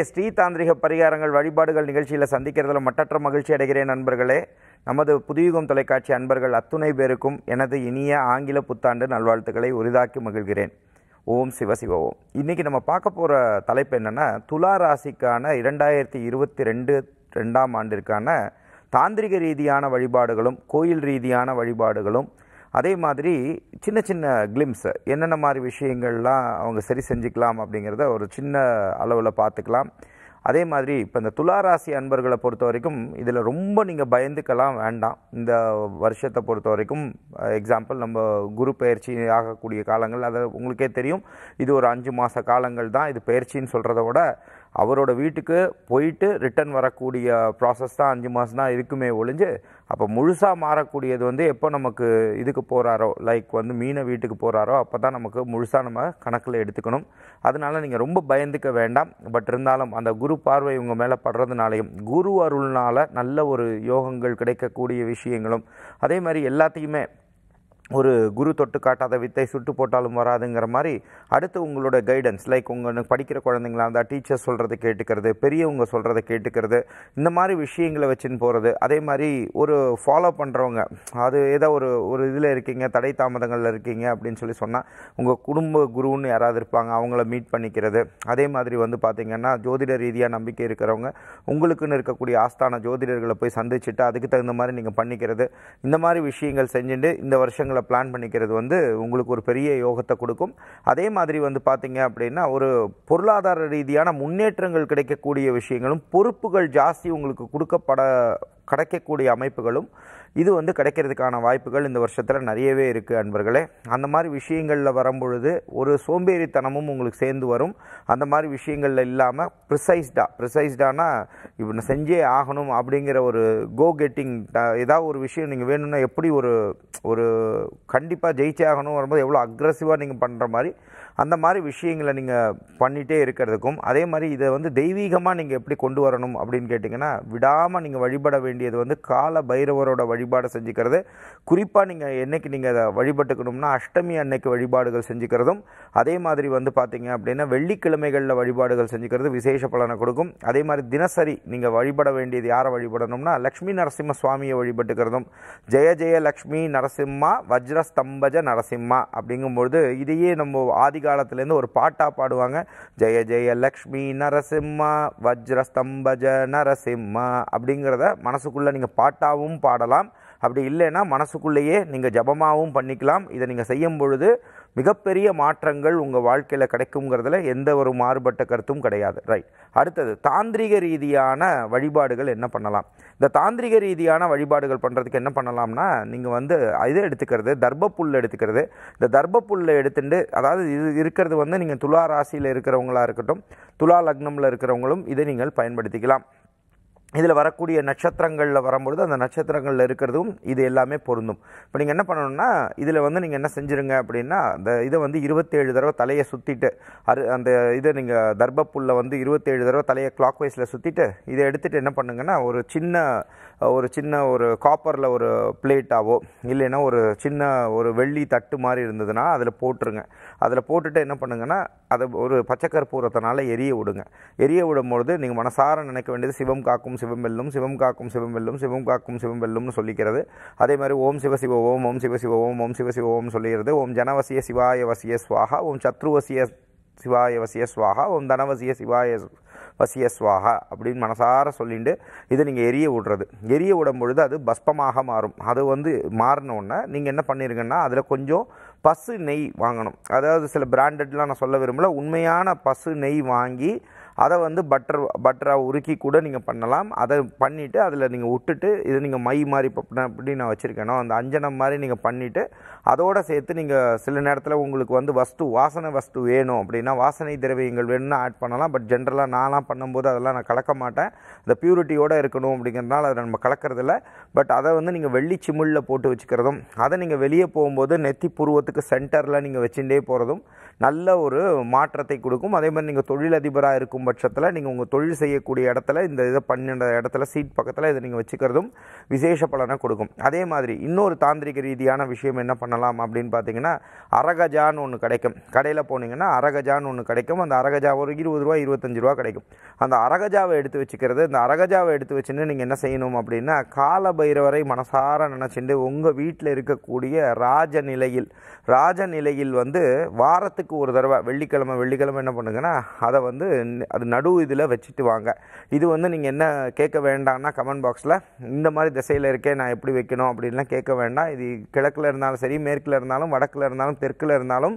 இன்றைய ஸ்ரீ தாந்திரிக பரிகாரங்கள் வழிபாடுகள் நிகழ்ச்சியில் சந்திக்கிறதுல மட்டற்ற மகிழ்ச்சி அடைகிறேன் நண்பர்களே நமது புதியுகம் தொலைக்காட்சி அன்பர்கள் அத்துணை பேருக்கும் எனது இனிய ஆங்கில புத்தாண்டு நல்வாழ்த்துக்களை உரிதாக்கி மகிழ்கிறேன் ஓம் சிவ ஓம் இன்றைக்கி நம்ம பார்க்க போகிற தலைப்பு என்னென்னா துலா ராசிக்கான இரண்டாயிரத்தி இருபத்தி ரெண்டு ரெண்டாம் ஆண்டிற்கான தாந்திரிக ரீதியான வழிபாடுகளும் கோயில் ரீதியான வழிபாடுகளும் அதே மாதிரி சின்ன சின்ன கிளிம்ஸ் என்னென்ன மாதிரி விஷயங்கள்லாம் அவங்க சரி செஞ்சுக்கலாம் அப்படிங்கிறத ஒரு சின்ன அளவில் பார்த்துக்கலாம் அதே மாதிரி இப்போ இந்த துளாராசி அன்பர்களை பொறுத்த வரைக்கும் இதில் ரொம்ப நீங்கள் பயந்துக்கலாம் வேண்டாம் இந்த வருஷத்தை பொறுத்த வரைக்கும் எக்ஸாம்பிள் நம்ம குரு பயிற்சி ஆகக்கூடிய காலங்கள் அதை உங்களுக்கே தெரியும் இது ஒரு அஞ்சு மாத காலங்கள் தான் இது பயிற்சின்னு சொல்கிறத விட அவரோட வீட்டுக்கு போயிட்டு ரிட்டன் வரக்கூடிய ப்ராசஸ் தான் அஞ்சு மாதம் தான் இருக்குமே ஒழிஞ்சு அப்போ முழுசாக மாறக்கூடியது வந்து எப்போ நமக்கு இதுக்கு போகிறாரோ லைக் வந்து மீனை வீட்டுக்கு போகிறாரோ அப்போ தான் நமக்கு முழுசாக நம்ம கணக்கில் எடுத்துக்கணும் அதனால் நீங்கள் ரொம்ப பயந்துக்க வேண்டாம் பட் இருந்தாலும் அந்த குரு பார்வை இவங்க மேலே படுறதுனாலையும் குரு அருள்னால் நல்ல ஒரு யோகங்கள் கிடைக்கக்கூடிய விஷயங்களும் அதே மாதிரி எல்லாத்தையுமே ஒரு குரு தொட்டு காட்டாத வித்தை சுட்டு போட்டாலும் வராதுங்கிற மாதிரி அடுத்து உங்களோட கைடன்ஸ் லைக் உங்கள் படிக்கிற குழந்தைங்களா இருந்தால் டீச்சர்ஸ் சொல்கிறத கேட்டுக்கிறது பெரியவங்க சொல்கிறத கேட்டுக்கிறது இந்த மாதிரி விஷயங்களை வச்சுன்னு போகிறது அதே மாதிரி ஒரு ஃபாலோ பண்ணுறவங்க அது ஏதோ ஒரு ஒரு இதில் இருக்கீங்க தடை தாமதங்களில் இருக்கீங்க அப்படின்னு சொல்லி சொன்னால் உங்கள் குடும்ப குருன்னு யாராவது இருப்பாங்க அவங்கள மீட் பண்ணிக்கிறது அதே மாதிரி வந்து பார்த்திங்கன்னா ஜோதிட ரீதியாக நம்பிக்கை இருக்கிறவங்க உங்களுக்குன்னு இருக்கக்கூடிய ஆஸ்தான ஜோதிடர்களை போய் சந்திச்சுட்டு அதுக்கு தகுந்த மாதிரி நீங்கள் பண்ணிக்கிறது இந்த மாதிரி விஷயங்கள் செஞ்சுட்டு இந்த வருஷங்களை ஃபியூச்சரில் பிளான் பண்ணிக்கிறது வந்து உங்களுக்கு ஒரு பெரிய யோகத்தை கொடுக்கும் அதே மாதிரி வந்து பார்த்திங்க அப்படின்னா ஒரு பொருளாதார ரீதியான முன்னேற்றங்கள் கிடைக்கக்கூடிய விஷயங்களும் பொறுப்புகள் ஜாஸ்தி உங்களுக்கு கொடுக்கப்பட கிடைக்கக்கூடிய அமைப்புகளும் இது வந்து கிடைக்கிறதுக்கான வாய்ப்புகள் இந்த வருஷத்தில் நிறையவே இருக்குது அன்பர்களே அந்த மாதிரி விஷயங்களில் வரும்பொழுது ஒரு சோம்பேறித்தனமும் உங்களுக்கு சேர்ந்து வரும் அந்த மாதிரி விஷயங்களில் இல்லாமல் ப்ரிசைஸ்டாக ப்ரிசைஸ்டானா இப்போ செஞ்சே ஆகணும் அப்படிங்கிற ஒரு கோ கெட்டிங் ஏதாவது ஒரு விஷயம் நீங்கள் வேணும்னா எப்படி ஒரு ஒரு கண்டிப்பாக ஜெயிச்சே ஆகணும் வரும்போது எவ்வளோ அக்ரஸிவாக நீங்கள் பண்ணுற மாதிரி அந்த மாதிரி விஷயங்களை நீங்கள் பண்ணிகிட்டே இருக்கிறதுக்கும் அதே மாதிரி இதை வந்து தெய்வீகமாக நீங்கள் எப்படி கொண்டு வரணும் அப்படின்னு கேட்டிங்கன்னா விடாமல் நீங்கள் வழிபட வேண்டியது வந்து கால பைரவரோட வழிபாடை செஞ்சுக்கிறது குறிப்பாக நீங்கள் என்றைக்கு நீங்கள் அதை வழிபட்டுக்கணும்னா அஷ்டமி அன்னைக்கு வழிபாடுகள் செஞ்சுக்கிறதும் அதே மாதிரி வந்து பார்த்திங்க அப்படின்னா வெள்ளிக்கிழமைகளில் வழிபாடுகள் செஞ்சுக்கிறது விசேஷ பலனை கொடுக்கும் அதே மாதிரி தினசரி நீங்கள் வழிபட வேண்டியது யாரை வழிபடணும்னா லக்ஷ்மி நரசிம்ம சுவாமியை வழிபட்டுக்கிறதும் ஜெய ஜெய லக்ஷ்மி நரசிம்மா வஜ்ரஸ்தம்பஜ நரசிம்மா அப்படிங்கும்பொழுது இதையே நம்ம ஆதிகா காலத்துலேருந்து ஒரு பாட்டாக பாடுவாங்க ஜெய ஜெய லக்ஷ்மி நரசிம்மா வஜ்ரஸ்தம்பஜ நரசிம்மா அப்படிங்கிறத மனசுக்குள்ளே நீங்கள் பாட்டாகவும் பாடலாம் அப்படி இல்லைன்னா மனசுக்குள்ளேயே நீங்கள் ஜபமாகவும் பண்ணிக்கலாம் இதை நீங்கள் செய்யும் பொழுது மிகப்பெரிய மாற்றங்கள் உங்கள் வாழ்க்கையில் கிடைக்குங்கிறதுல எந்த ஒரு மாறுபட்ட கருத்தும் கிடையாது ரைட் அடுத்தது தாந்திரிக ரீதியான வழிபாடுகள் என்ன பண்ணலாம் இந்த தாந்திரிக ரீதியான வழிபாடுகள் பண்ணுறதுக்கு என்ன பண்ணலாம்னா நீங்கள் வந்து இது எடுத்துக்கிறது தர்ப்புல் எடுத்துக்கிறது இந்த தர்ப்புல்லை எடுத்துட்டு அதாவது இது இருக்கிறது வந்து நீங்கள் துலா ராசியில் இருக்கிறவங்களாக இருக்கட்டும் துலா லக்னமில் இருக்கிறவங்களும் இதை நீங்கள் பயன்படுத்திக்கலாம் இதில் வரக்கூடிய நட்சத்திரங்களில் வரும்பொழுது அந்த நட்சத்திரங்களில் இருக்கிறதும் இது எல்லாமே பொருந்தும் இப்போ நீங்கள் என்ன பண்ணணும்னா இதில் வந்து நீங்கள் என்ன செஞ்சுருங்க அப்படின்னா அந்த இதை வந்து இருபத்தேழு தடவை தலையை சுற்றிட்டு அரு அந்த இதை நீங்கள் தர்பப்புல்ல வந்து இருபத்தேழு தடவை தலையை கிளாக் வைஸில் சுற்றிட்டு இதை எடுத்துகிட்டு என்ன பண்ணுங்கன்னா ஒரு சின்ன ஒரு சின்ன ஒரு காப்பரில் ஒரு பிளேட்டாவோ இல்லைன்னா ஒரு சின்ன ஒரு வெள்ளி தட்டு மாதிரி இருந்ததுன்னா அதில் போட்டுருங்க அதில் போட்டுட்டு என்ன பண்ணுங்கன்னா அதை ஒரு பச்சைக்கற்பூரத்தினால எரிய விடுங்க எரிய விடும்பொழுது நீங்கள் மனசார நினைக்க வேண்டியது சிவம் காக்கும் சிவமெல்லும் சிவம் காக்கும் சிவம் வெல்லும் சிவம் காக்கும் சிவம் வெல்லும்னு சொல்லிக்கிறது அதே மாதிரி ஓம் சிவ சிவ ஓம் ஓம் சிவ சிவ ஓம் ஓம் சிவ சிவ ஓம் சொல்லிக்கிறது ஓம் ஜனவசிய சிவாய வசிய சுவாகா ஓம் சத்ருவசிய சிவாய வசிய சுவாகா ஓம் தனவசிய சிவாய பசியஸ்வாக அப்படின்னு மனசார சொல்லிட்டு இதை நீங்கள் எரிய விடுறது எரிய விடும் பொழுது அது பஸ்பமாக மாறும் அது வந்து மாறினோடனே நீங்கள் என்ன பண்ணிருங்கன்னா அதில் கொஞ்சம் பசு நெய் வாங்கணும் அதாவது சில பிராண்டட்லாம் நான் சொல்ல விரும்பல உண்மையான பசு நெய் வாங்கி அதை வந்து பட்டர் பட்டராக உருக்கி கூட நீங்கள் பண்ணலாம் அதை பண்ணிவிட்டு அதில் நீங்கள் விட்டுட்டு இது நீங்கள் மை மாதிரி அப்படி நான் வச்சுருக்கேனோ அந்த அஞ்சனம் மாதிரி நீங்கள் பண்ணிவிட்டு அதோடு சேர்த்து நீங்கள் சில நேரத்தில் உங்களுக்கு வந்து வஸ்து வாசனை வஸ்து வேணும் அப்படின்னா வாசனை திரவியங்கள் வேணும்னா ஆட் பண்ணலாம் பட் ஜென்ரலாக நான்லாம் பண்ணும்போது அதெல்லாம் நான் கலக்க மாட்டேன் இந்த பியூரிட்டியோடு இருக்கணும் அப்படிங்கிறதுனால அதை நம்ம கலக்கிறதில்ல பட் அதை வந்து நீங்கள் வெள்ளி சிமிழில் போட்டு வச்சுக்கிறதும் அதை நீங்கள் வெளியே போகும்போது நெத்தி புருவத்துக்கு சென்டரில் நீங்கள் வச்சுட்டே போகிறதும் நல்ல ஒரு மாற்றத்தை கொடுக்கும் அதே மாதிரி நீங்கள் தொழிலதிபராக இருக்கும் பட்சத்தில் நீங்கள் உங்கள் தொழில் செய்யக்கூடிய இடத்துல இந்த இதை பன்னெண்டு இடத்துல சீட் பக்கத்தில் இதை நீங்கள் வச்சுக்கிறதும் விசேஷ பலனை கொடுக்கும் அதே மாதிரி இன்னொரு தாந்திரிக ரீதியான விஷயம் என்ன பண்ணலாம் அப்படின்னு பார்த்தீங்கன்னா அரகஜான்னு ஒன்று கிடைக்கும் கடையில் போனீங்கன்னா அரகஜான்னு ஒன்று கிடைக்கும் அந்த அரகஜா ஒரு இருபது ரூபா இருபத்தஞ்சு ரூபா கிடைக்கும் அந்த அரகஜாவை எடுத்து வச்சுக்கிறது இந்த அரகஜாவை எடுத்து வச்சுன்னு நீங்கள் என்ன செய்யணும் அப்படின்னா கால பைரவரை மனசார நினச்சிட்டு உங்கள் வீட்டில் இருக்கக்கூடிய ராஜநிலையில் ராஜநிலையில் வந்து வாரத்துக்கு வாரத்துக்கு ஒரு தடவை வெள்ளிக்கிழமை வெள்ளிக்கிழமை என்ன பண்ணுங்கன்னா அதை வந்து அது நடு இதில் வச்சுட்டு வாங்க இது வந்து நீங்கள் என்ன கேட்க வேண்டாம்னா கமெண்ட் பாக்ஸில் இந்த மாதிரி திசையில் இருக்கே நான் எப்படி வைக்கணும் அப்படின்லாம் கேட்க வேண்டாம் இது கிழக்கில் இருந்தாலும் சரி மேற்கில் இருந்தாலும் வடக்கில் இருந்தாலும் தெற்கில் இருந்தாலும்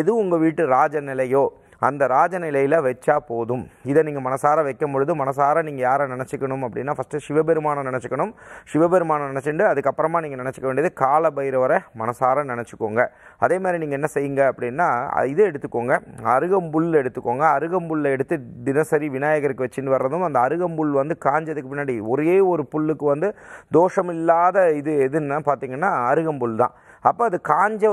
எது உங்கள் வீட்டு ராஜ நிலையோ அந்த ராஜநிலையில் வச்சா போதும் இதை நீங்கள் மனசார வைக்கும் பொழுது மனசார நீங்கள் யாரை நினச்சிக்கணும் அப்படின்னா ஃபஸ்ட்டு சிவபெருமானை நினச்சிக்கணும் சிவபெருமானை நினச்சிட்டு அதுக்கப்புறமா நீங்கள் நினச்சிக்க வேண்டியது கால பைரவரை மனசார நினச்சிக்கோங்க அதே மாதிரி நீங்கள் என்ன செய்யுங்க அப்படின்னா இது எடுத்துக்கோங்க அருகம்புல் எடுத்துக்கோங்க அருகம்புல்லை எடுத்து தினசரி விநாயகருக்கு வச்சுன்னு வர்றதும் அந்த அருகம்புல் வந்து காஞ்சதுக்கு பின்னாடி ஒரே ஒரு புல்லுக்கு வந்து தோஷம் இல்லாத இது எதுன்னா பார்த்தீங்கன்னா அருகம்புல் தான் அப்போ அது காஞ்ச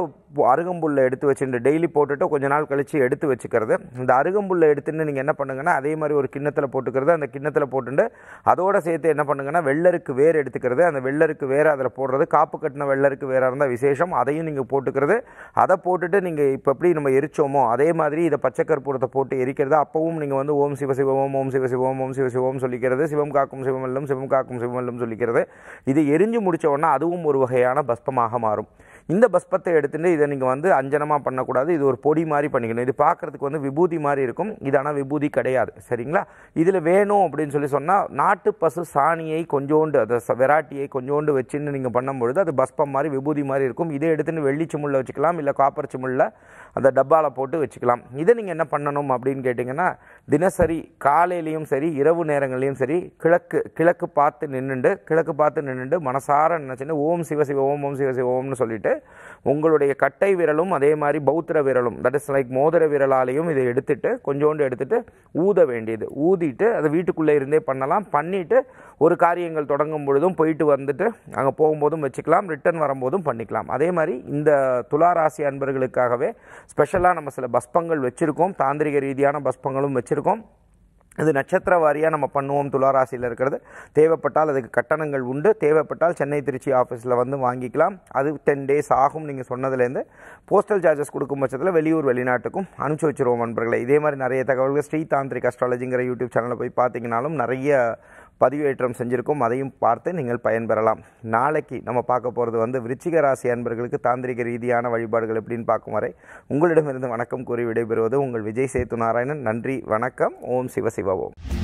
அருகம்புல்லை எடுத்து வச்சுட்டு டெய்லி போட்டுட்டு கொஞ்ச நாள் கழித்து எடுத்து வச்சுக்கிறது இந்த அருகம்புல்லை எடுத்துன்னு நீங்கள் என்ன பண்ணுங்கன்னா அதே மாதிரி ஒரு கிண்ணத்தில் போட்டுக்கிறது அந்த கிண்ணத்தில் போட்டுட்டு அதோடு சேர்த்து என்ன பண்ணுங்கன்னா வெள்ளருக்கு வேர் எடுத்துக்கிறது அந்த வெள்ளருக்கு வேறு அதில் போடுறது காப்பு கட்டின வெள்ளருக்கு வேறாக இருந்தால் விசேஷம் அதையும் நீங்கள் போட்டுக்கிறது அதை போட்டுட்டு நீங்கள் இப்போ எப்படி நம்ம எரிச்சோமோ அதே மாதிரி இதை பச்சை கற்பூரத்தை போட்டு எரிக்கிறது அப்பவும் நீங்கள் வந்து ஓம் சிவ சிவம் ஓம் சிவ சிவம் ஓம் சிவ சிவம் சொல்லிக்கிறது சிவம் காக்கும் சிவம் சிவமல்லும் சிவம் காக்கும் சிவமல்லும் சொல்லிக்கிறது இது எரிஞ்சு முடித்த உடனே அதுவும் ஒரு வகையான பஸ்பமாக மாறும் இந்த பஸ்பத்தை எடுத்துகிட்டு இதை நீங்கள் வந்து அஞ்சனமாக பண்ணக்கூடாது இது ஒரு பொடி மாதிரி பண்ணிக்கணும் இது பார்க்குறதுக்கு வந்து விபூதி மாதிரி இருக்கும் இது ஆனால் விபூதி கிடையாது சரிங்களா இதில் வேணும் அப்படின்னு சொல்லி சொன்னால் நாட்டு பசு சாணியை கொஞ்சோண்டு அதை வெராட்டியை கொஞ்சோண்டு வச்சுன்னு நீங்கள் பண்ணும்பொழுது அது பஸ்பம் மாதிரி விபூதி மாதிரி இருக்கும் இதை எடுத்துன்னு வெள்ளி சிமுளில் வச்சுக்கலாம் இல்லை காப்பர் சிமுளில் அந்த டப்பாவில் போட்டு வச்சுக்கலாம் இதை நீங்கள் என்ன பண்ணணும் அப்படின்னு கேட்டிங்கன்னா தினசரி காலையிலையும் சரி இரவு நேரங்கள்லையும் சரி கிழக்கு கிழக்கு பார்த்து நின்றுண்டு கிழக்கு பார்த்து நின்றுண்டு மனசார நினச்சின்னு ஓம் சிவசிவ ஓம் ஓம் சிவசிவ ஓம்னு சொல்லிட்டு உங்களுடைய கட்டை விரலும் அதே மாதிரி பௌத்திர விரலும் தட் இஸ் லைக் மோதிர விரலாலையும் இதை எடுத்துட்டு கொஞ்சோண்டு எடுத்துட்டு ஊத வேண்டியது ஊதிட்டு அதை வீட்டுக்குள்ளே இருந்தே பண்ணலாம் பண்ணிவிட்டு ஒரு காரியங்கள் தொடங்கும் பொழுதும் போயிட்டு வந்துட்டு அங்கே போகும்போதும் வச்சுக்கலாம் ரிட்டர்ன் வரும்போதும் பண்ணிக்கலாம் அதே மாதிரி இந்த துளாராசி அன்பர்களுக்காகவே ஸ்பெஷலாக நம்ம சில பஸ்பங்கள் வச்சுருக்கோம் தாந்திரிக ரீதியான பஸ்பங்களும் வச்சுருக்கோம் இது நட்சத்திர வாரியாக நம்ம பண்ணுவோம் துளாராசியில் இருக்கிறது தேவைப்பட்டால் அதுக்கு கட்டணங்கள் உண்டு தேவைப்பட்டால் சென்னை திருச்சி ஆஃபீஸில் வந்து வாங்கிக்கலாம் அது டென் டேஸ் ஆகும் நீங்கள் சொன்னதுலேருந்து போஸ்டல் சார்ஜஸ் கொடுக்கும் பட்சத்தில் வெளியூர் வெளிநாட்டுக்கும் அனுப்பிச்சி வச்சுருவோம் நண்பர்களை இதே மாதிரி நிறைய தகவல்கள் ஸ்ரீ தாந்திரிக் அஸ்ட்ராலஜிங்கிற யூடியூப் சேனலை போய் பார்த்தீங்கனாலும் நிறைய பதிவேற்றம் செஞ்சுருக்கோம் அதையும் பார்த்து நீங்கள் பயன்பெறலாம் நாளைக்கு நம்ம பார்க்க போகிறது வந்து விருச்சிக ராசி அன்பர்களுக்கு தாந்திரிக ரீதியான வழிபாடுகள் எப்படின்னு பார்க்கும் வரை உங்களிடமிருந்து வணக்கம் கூறி விடைபெறுவது உங்கள் விஜய் சேத்து நாராயணன் நன்றி வணக்கம் ஓம் சிவசிவ ஓம்